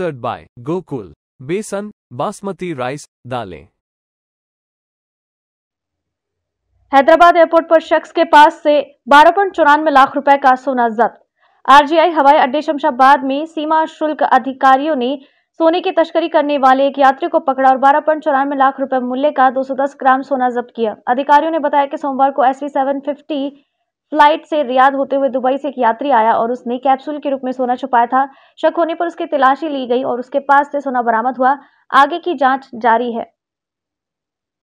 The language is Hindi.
sponsored बाय गोकुल बेसन बासमती राइस दालें हैदराबाद एयरपोर्ट पर शख्स के पास से बारह पॉइंट चौरानवे लाख रुपए का सोना जब्त आरजीआई हवाई अड्डे शमशाबाद में सीमा शुल्क अधिकारियों ने सोने की तस्करी करने वाले एक यात्री को पकड़ा और बारह पॉइंट चौरानवे लाख रुपए मूल्य का 210 ग्राम सोना जब्त किया अधिकारियों ने बताया कि सोमवार को एस वी फ्लाइट से रियाद होते हुए दुबई से एक यात्री आया और उसने कैप्सूल के रूप में सोना छुपाया था शक होने पर उसकी तलाशी ली गई और उसके पास से सोना बरामद हुआ आगे की जांच जारी है